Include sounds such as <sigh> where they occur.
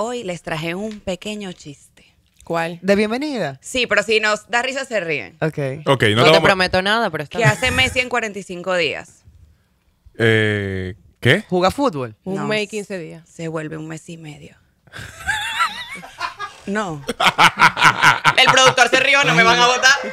hoy les traje un pequeño chiste. ¿Cuál? ¿De bienvenida? Sí, pero si nos da risa se ríen. Ok. okay no, no te, prometo nada, pero está Que hace Messi en 45 días. Eh, ¿Qué? ¿Juega fútbol? Un mes y 15 días. Se vuelve un mes y medio. <laughs> no. <laughs> El productor se rió, no me van a votar.